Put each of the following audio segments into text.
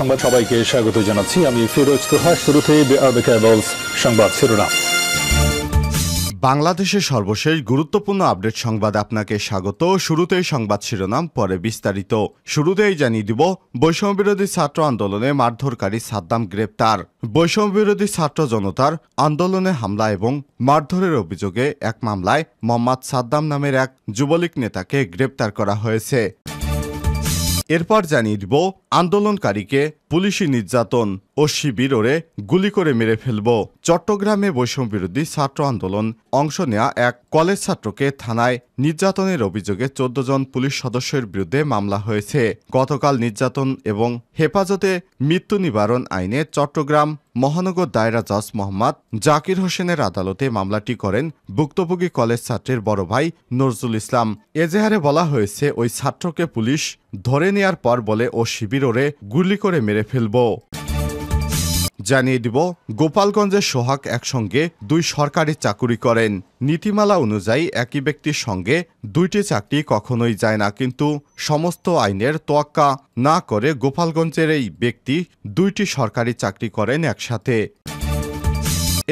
সংবাদ সবাইকে স্বাগত জানাচ্ছি আমি ফিরোজ তোহা শুরুতে সংবাদ শিরোনাম বাংলাদেশের সর্বশেষ গুরুত্বপূর্ণ আপডেট সংবাদ আপনাকে স্বাগত শুরুতেই সংবাদ শিরোনাম পরে বিস্তারিত শুরুতেই জানিয়ে দিব বৈষম্য বিরোধী ছাত্র আন্দোলনে মারধরকারী সাদ্দাম গ্রেপ্তার বৈষম্য বিরোধী ছাত্র জনতার আন্দোলনে হামলা এবং মারধরের অভিযোগে এক মামলায় মোহাম্মদ সাদ্দাম নামের এক যুবলীগ নেতাকে গ্রেপ্তার করা হয়েছে এরপর জানিয়ে দিব আন্দোলনকারীকে পুলিশি নির্যাতন ও ওরে গুলি করে মেরে ফেলব চট্টগ্রামে বিরোধী ছাত্র আন্দোলন অংশ নেয়া এক কলেজ ছাত্রকে থানায় নির্যাতনের অভিযোগে চোদ্দ জন পুলিশ সদস্যের বিরুদ্ধে মামলা হয়েছে গতকাল নির্যাতন এবং হেফাজতে মৃত্যু নিবারণ আইনে চট্টগ্রাম মহানগর দায়রা জজ মোহাম্মদ জাকির হোসেনের আদালতে মামলাটি করেন ভুক্তভোগী কলেজ ছাত্রের বড় ভাই নজরুল ইসলাম এজেহারে বলা হয়েছে ওই ছাত্রকে পুলিশ ধরে নেয়ার পর বলে ও শিবির মিররে গুলি করে মেরে ফেলব জানিয়ে দিব গোপালগঞ্জের সোহাগ একসঙ্গে দুই সরকারি চাকুরি করেন নীতিমালা অনুযায়ী একই ব্যক্তির সঙ্গে দুইটি চাকরি কখনোই যায় না কিন্তু সমস্ত আইনের তোয়াক্কা না করে গোপালগঞ্জের এই ব্যক্তি দুইটি সরকারি চাকরি করেন একসাথে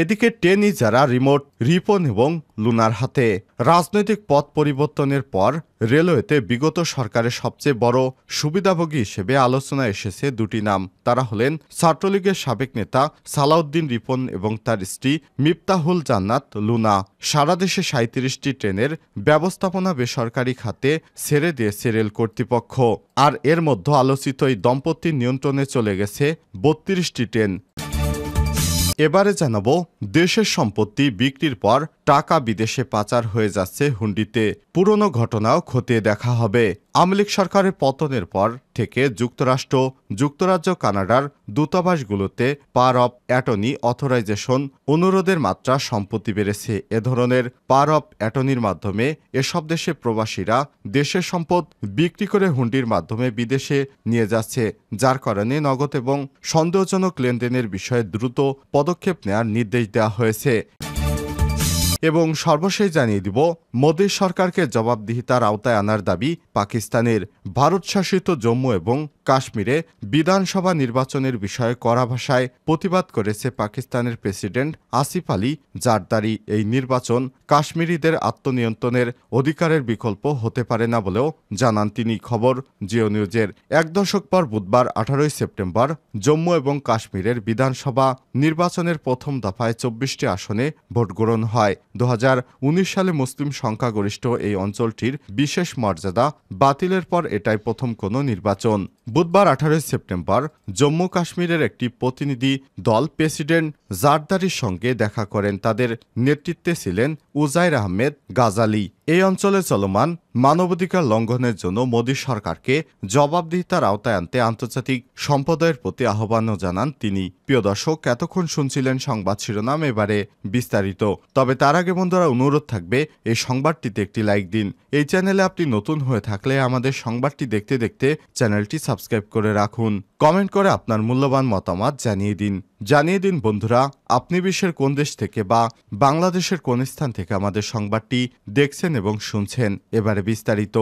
এদিকে টেনই যারা রিমোট রিপন এবং লুনার হাতে রাজনৈতিক পথ পরিবর্তনের পর রেলওয়েতে বিগত সরকারের সবচেয়ে বড় সুবিধাভোগী হিসেবে আলোচনা এসেছে দুটি নাম তারা হলেন ছাত্রলীগের সাবেক নেতা সালাউদ্দিন রিপন এবং তার স্ত্রী মিপ্তাহুল জান্নাত লুনা সারা দেশে সাঁত্রিশটি ট্রেনের ব্যবস্থাপনা বেসরকারি খাতে ছেড়ে দিয়েছে রেল কর্তৃপক্ষ আর এর মধ্যে আলোচিত এই দম্পতির নিয়ন্ত্রণে চলে গেছে বত্রিশটি ট্রেন এবারে জানাবো দেশের সম্পত্তি বিক্রির পর টাকা বিদেশে পাচার হয়ে যাচ্ছে হুন্ডিতে পুরনো ঘটনাও খতিয়ে দেখা হবে আমলিক সরকারের পতনের পর থেকে যুক্তরাষ্ট্র যুক্তরাজ্য কানাডার দূতাবাসগুলোতে পার অফ অ্যাটর্নি অথরাইজেশন অনুরোধের মাত্রা সম্পত্তি বেড়েছে এ ধরনের পার অফ অ্যাটর্নির মাধ্যমে এসব দেশে প্রবাসীরা দেশের সম্পদ বিক্রি করে হুন্ডির মাধ্যমে বিদেশে নিয়ে যাচ্ছে যার কারণে নগদ এবং সন্দেহজনক লেনদেনের বিষয়ে দ্রুত পদক্ষেপ নেওয়ার নির্দেশ দেওয়া হয়েছে এবং সর্বশেষ জানিয়ে দিব মোদী সরকারকে জবাবদিহিতার আওতায় আনার দাবি পাকিস্তানের ভারত শাসিত জম্মু এবং কাশ্মীরে বিধানসভা নির্বাচনের বিষয়ে কড়া ভাষায় প্রতিবাদ করেছে পাকিস্তানের প্রেসিডেন্ট আসিফ আলী জারদারি এই নির্বাচন কাশ্মীরিদের আত্মনিয়ন্ত্রণের অধিকারের বিকল্প হতে পারে না বলেও জানান তিনি খবর জিও নিউজের এক দশক পর বুধবার আঠারোই সেপ্টেম্বর জম্মু এবং কাশ্মীরের বিধানসভা নির্বাচনের প্রথম দফায় চব্বিশটি আসনে ভোটগ্রহণ হয় দু সালে মুসলিম সংখ্যাগরিষ্ঠ এই অঞ্চলটির বিশেষ মর্যাদা বাতিলের পর এটাই প্রথম কোনো নির্বাচন বুধবার আঠারোই সেপ্টেম্বর জম্মু কাশ্মীরের একটি প্রতিনিধি দল প্রেসিডেন্ট জারদারির সঙ্গে দেখা করেন তাদের নেতৃত্বে ছিলেন উজাইর আহমেদ গাজালি এই অঞ্চলে চলমান মানবাধিকার লঙ্ঘনের জন্য মোদী সরকারকে জবাবদিহিতার আওতায় আনতে আন্তর্জাতিক সম্প্রদায়ের প্রতি আহ্বানও জানান তিনি প্রিয় দর্শক এতক্ষণ শুনছিলেন সংবাদ শিরোনাম এবারে বিস্তারিত তবে তার আগে বন্ধুরা অনুরোধ থাকবে এই সংবাদটিতে একটি লাইক দিন এই চ্যানেলে আপনি নতুন হয়ে থাকলে আমাদের সংবাদটি দেখতে দেখতে চ্যানেলটি সাবস্ক্রাইব করে রাখুন কমেন্ট করে আপনার মূল্যবান মতামত জানিয়ে দিন জানিয়ে দিন বন্ধুরা আপনি বিশ্বের কোন দেশ থেকে বা বাংলাদেশের কোন স্থান থেকে আমাদের সংবাদটি দেখছেন এবং শুনছেন এবারে বিস্তারিত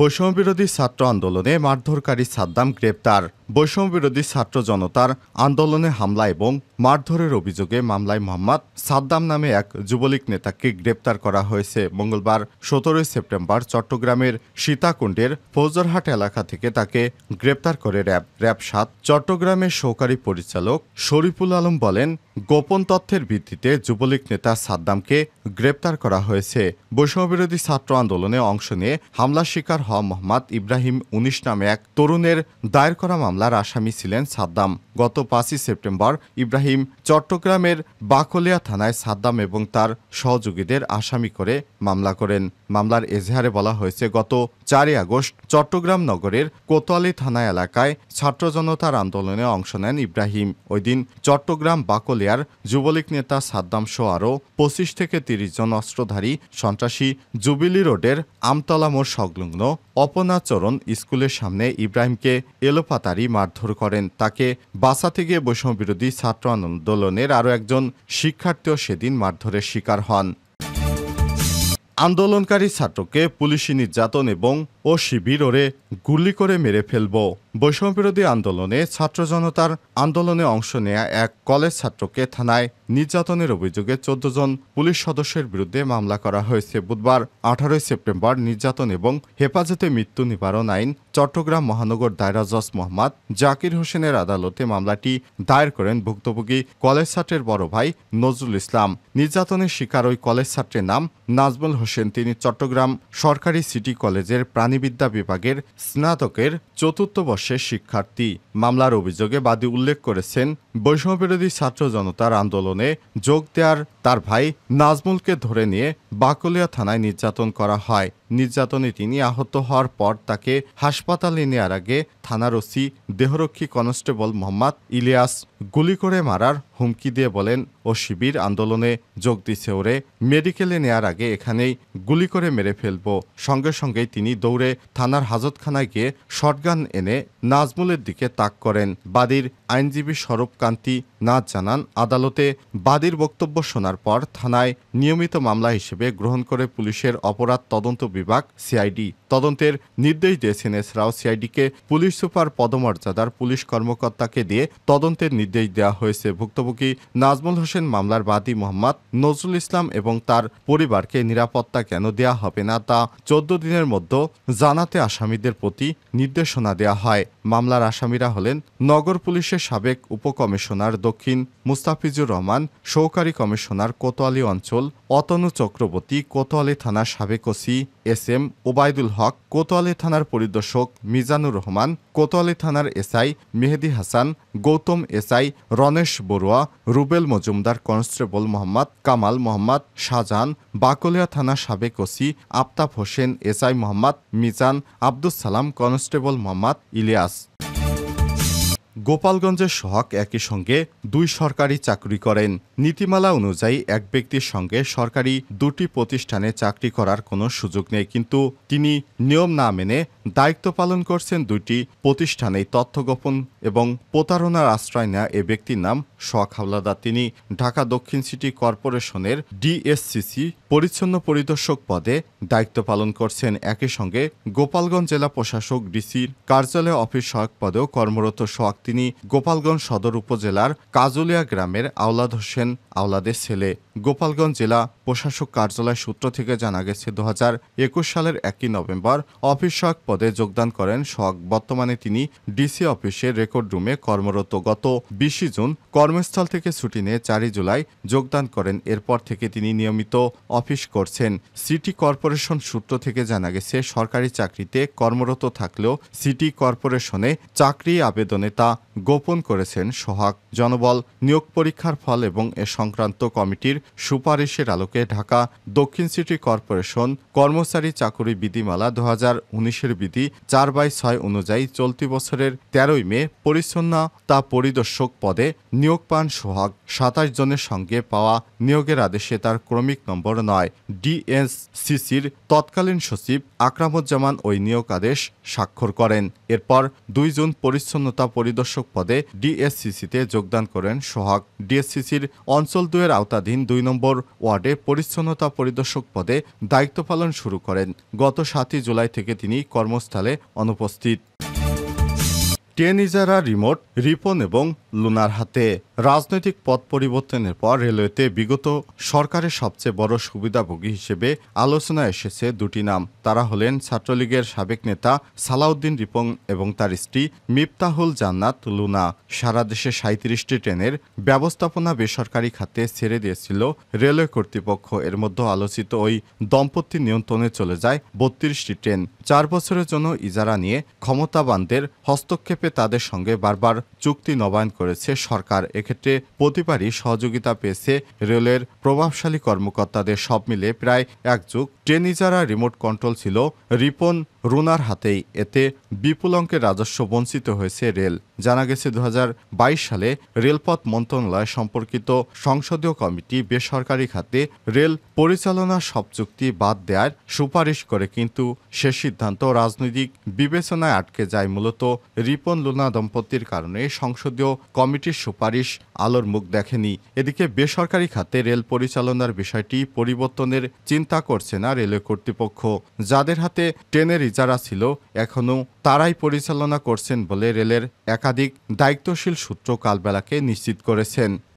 বৈষম্যবিরোধী ছাত্র আন্দোলনে মারধরকারী সাদ্দাম গ্রেপ্তার বৈষম্যবিরোধী ছাত্র জনতার আন্দোলনে হামলা এবং মারধরের অভিযোগে মামলায় মোহাম্মদ সাদ্দাম নামে এক যুবলীগ নেতাকে গ্রেপ্তার করা হয়েছে মঙ্গলবার সতেরোই সেপ্টেম্বর চট্টগ্রামের সীতাকুণ্ডের ফৌজরহাট এলাকা থেকে তাকে গ্রেপ্তার করে র্যাব র্যাব সাত চট্টগ্রামের সহকারী পরিচালক শরীফুল আলম বলেন গোপন তথ্যের ভিত্তিতে যুবলীগ নেতা সাদ্দামকে গ্রেপ্তার করা হয়েছে বৈষম্যবিরোধী ছাত্র আন্দোলনে অংশ নিয়ে হামলা শিকার হওয়া মোহাম্মদ ইব্রাহিম উনিশ নামে এক তরুণের দায়ের করা মামলার আসামি ছিলেন সাদ্দাম গত পাঁচই সেপ্টেম্বর ইব্রাহিম ইব্রাহিম চট্টগ্রামের বাকলিয়া থানায় সাদ্দাম এবং তার সহযোগীদের আসামি করে মামলা করেন মামলার এজেহারে বলা হয়েছে গত চারই আগস্ট চট্টগ্রাম নগরের কোতোয়ালি থানা এলাকায় ছাত্র জনতার আন্দোলনে অংশ নেন ইব্রাহিম ওই দিন চট্টগ্রাম বাকলিয়ার যুবলীগ নেতা সাদ্দাম শো আরও পঁচিশ থেকে তিরিশ জন অস্ত্রধারী সন্ত্রাসী জুবিলি রোডের আমতলা মোড় সংলগ্ন অপনাচরণ স্কুলের সামনে ইব্রাহিমকে এলোপাতারি মারধর করেন তাকে বাসা থেকে বৈষম্যবিরোধী ছাত্র আন্দোলনের আরও একজন শিক্ষার্থীও সেদিন মারধরের শিকার হন আন্দোলনকারী ছাত্রকে পুলিশি নির্যাতন এবং ও শিবিরে গুলি করে মেরে ফেলব বৈষম্যবিরোধী আন্দোলনে ছাত্র জনতার আন্দোলনে অংশ নেয়া এক কলেজ ছাত্রকে থানায় নির্যাতনের অভিযোগে চোদ্দ জন পুলিশ সদস্যের বিরুদ্ধে মামলা করা হয়েছে বুধবার আঠারোই সেপ্টেম্বর নির্যাতন এবং হেফাজতে মৃত্যু নিবারণ আইন চট্টগ্রাম মহানগর দায়রা জজ মোহাম্মদ জাকির হোসেনের আদালতে মামলাটি দায়ের করেন ভুক্তভোগী কলেজ ছাত্রের বড় ভাই নজরুল ইসলাম নির্যাতনের শিকার ওই কলেজ ছাত্রের নাম নাজমুল হোসেন তিনি চট্টগ্রাম সরকারি সিটি কলেজের প্রাণী প্রাণীবিদ্যা বিভাগের স্নাতকের চতুর্থ বর্ষের শিক্ষার্থী মামলার অভিযোগে বাদী উল্লেখ করেছেন বিরোধী ছাত্র জনতার আন্দোলনে যোগ দেওয়ার তার ভাই নাজমুলকে ধরে নিয়ে বাকলিয়া থানায় নির্যাতন করা হয় নির্যাতনে তিনি আহত হওয়ার পর তাকে হাসপাতালে নেওয়ার আগে থানার ওসি দেহরক্ষী কনস্টেবল মোহাম্মদ ইলিয়াস গুলি করে মারার হুমকি দিয়ে বলেন ও শিবির আন্দোলনে যোগ দিছে ওরে মেডিকেলে নেয়ার আগে এখানেই গুলি করে মেরে ফেলব সঙ্গে সঙ্গেই তিনি দৌড়ে থানার হাজতখানায় গিয়ে শটগান এনে নাজমুলের দিকে তাক করেন বাদীর আইনজীবী স্বরূপকান্তি না জানান আদালতে বাদীর বক্তব্য শোনার পর থানায় নিয়মিত মামলা হিসেবে গ্রহণ করে পুলিশের অপরাধ তদন্ত বিভাগ সিআইডি তদন্তের নির্দেশ দিয়েছেন এছাড়াও সিআইডিকে পুলিশ সুপার পদমর্যাদার পুলিশ কর্মকর্তাকে দিয়ে তদন্তের নির্দেশ দেওয়া হয়েছে ভুক্তভোগী নাজমুল হোসেন মামলার বাদী মোহাম্মদ নজরুল ইসলাম এবং তার পরিবারকে নিরাপত্তা কেন দেয়া হবে না তা চোদ্দ দিনের মধ্যে জানাতে আসামিদের প্রতি নির্দেশনা দেওয়া হয় মামলার আসামিরা হলেন নগর পুলিশের সাবেক উপকমিশনার দক্ষিণ মুস্তাফিজুর রহমান সহকারী কমিশনার কোতোয়ালি অঞ্চল অতনু চক্রবর্তী কোতোয়ালি থানার সাবেক OC S M Obaidul Haque Kotwali থানার পরিদর্শক মিজানুর রহমান কোতোয়ালি থানার SI Mehedi Hasan Goutam SI Ranesh Barua Rubel Majumder constable Mohammad Kamal Mohammad Shahjahan Bakalia থানা সাবেক OC Aftab Hossain SI Mohammad Mizan Abdus Salam constable Mohammad Ilias গোপালগঞ্জের সোহাগ একই সঙ্গে দুই সরকারি চাকরি করেন নীতিমালা অনুযায়ী এক ব্যক্তির সঙ্গে সরকারি দুটি প্রতিষ্ঠানে চাকরি করার কোনো সুযোগ নেই কিন্তু তিনি নিয়ম না মেনে দায়িত্ব পালন করছেন দুইটি প্রতিষ্ঠানেই তথ্য গোপন এবং প্রতারণার আশ্রয় নেওয়া এ ব্যক্তির নাম সোহাগ হাওলাদার তিনি ঢাকা দক্ষিণ সিটি কর্পোরেশনের ডিএসসিসি পরিচ্ছন্ন পরিদর্শক পদে দায়িত্ব পালন করছেন একই সঙ্গে গোপালগঞ্জ জেলা প্রশাসক ডিসির কার্যালয় অফিস সহায়ক পদেও কর্মরত সোহাগ তিনি গোপালগঞ্জ সদর উপজেলার কাজুলিয়া গ্রামের আওলাদ হোসেন আওলাদের ছেলে গোপালগঞ্জ জেলা প্রশাসক কার্যালয় সূত্র থেকে জানা গেছে দু সালের একই নভেম্বর অফিস সহায়ক পদে যোগদান করেন সহায়ক বর্তমানে তিনি ডিসি অফিসের রেকর্ড রুমে কর্মরত গত বিশে জুন কর্মস্থল থেকে ছুটি নিয়ে চারই জুলাই যোগদান করেন এরপর থেকে তিনি নিয়মিত অফিস করছেন সিটি কর্পোরেশন সূত্র থেকে জানা গেছে সরকারি চাকরিতে কর্মরত থাকলেও সিটি কর্পোরেশনে চাকরি আবেদনে তা গোপন করেছেন সোহাগ জনবল নিয়োগ পরীক্ষার ফল এবং এ সংক্রান্ত কমিটির সুপারিশের আলোকে ঢাকা দক্ষিণ সিটি কর্পোরেশন কর্মচারী চাকুরি বিধিমালা দু হাজার উনিশের বিধি চার বাই ছয় অনুযায়ী চলতি বছরের তেরোই মে তা পরিদর্শক পদে নিয়োগ পান সোহাগ সাতাশ জনের সঙ্গে পাওয়া নিয়োগের আদেশে তার ক্রমিক নম্বর নয় ডিএসসিসির তৎকালীন সচিব আকরামুজ্জামান ওই নিয়োগ আদেশ স্বাক্ষর করেন এরপর দুই জুন পরিচ্ছন্নতা পরিদর্শক পদে ডিএসসিসিতে যোগদান করেন সোহাগ ডিএসসিসির অঞ্চল অঞ্চল দুয়ের আওতাধীন দুই নম্বর ওয়ার্ডে পরিচ্ছন্নতা পরিদর্শক পদে দায়িত্ব পালন শুরু করেন গত সাতই জুলাই থেকে তিনি কর্মস্থলে অনুপস্থিত টেনিজারা রিমোট রিপন এবং লুনার হাতে রাজনৈতিক পথ পরিবর্তনের পর রেলওয়েতে বিগত সরকারের সবচেয়ে বড় সুবিধাভোগী হিসেবে আলোচনা এসেছে দুটি নাম তারা হলেন ছাত্রলীগের সাবেক নেতা সালাউদ্দিন রিপং এবং তার স্ত্রী মিপ্তাহুল জান্নাত লুনা সারা দেশে সাঁত্রিশটি ট্রেনের ব্যবস্থাপনা বেসরকারি খাতে ছেড়ে দিয়েছিল রেলওয়ে কর্তৃপক্ষ এর মধ্যে আলোচিত ওই দম্পতি নিয়ন্ত্রণে চলে যায় বত্রিশটি ট্রেন চার বছরের জন্য ইজারা নিয়ে ক্ষমতাবানদের হস্তক্ষেপে তাদের সঙ্গে বারবার চুক্তি নবায়ন করেছে সরকার এক্ষেত্রে প্রতিবারই সহযোগিতা পেয়েছে রেলের প্রভাবশালী কর্মকর্তাদের সব মিলে প্রায় এক যুগ ট্রেন ইজারা রিমোট কন্ট্রোল ছিল রিপন রুনার হাতেই এতে বিপুল অঙ্কের রাজস্ব বঞ্চিত হয়েছে রেল জানা গেছে দু সালে রেলপথ মন্ত্রণালয় সম্পর্কিত সংসদীয় কমিটি বেসরকারি খাতে রেল পরিচালনা সব চুক্তি বাদ দেওয়ার সুপারিশ করে কিন্তু সে সিদ্ধান্ত রাজনৈতিক বিবেচনায় আটকে যায় মূলত রিপন লুনা দম্পতির কারণে সংসদীয় কমিটির সুপারিশ আলোর মুখ দেখেনি এদিকে বেসরকারি খাতে রেল পরিচালনার বিষয়টি পরিবর্তনের চিন্তা করছে না রেলওয়ে কর্তৃপক্ষ যাদের হাতে ট্রেনের যারা ছিল এখনও তারাই পরিচালনা করছেন বলে রেলের একাধিক দায়িত্বশীল সূত্র কালবেলাকে নিশ্চিত করেছেন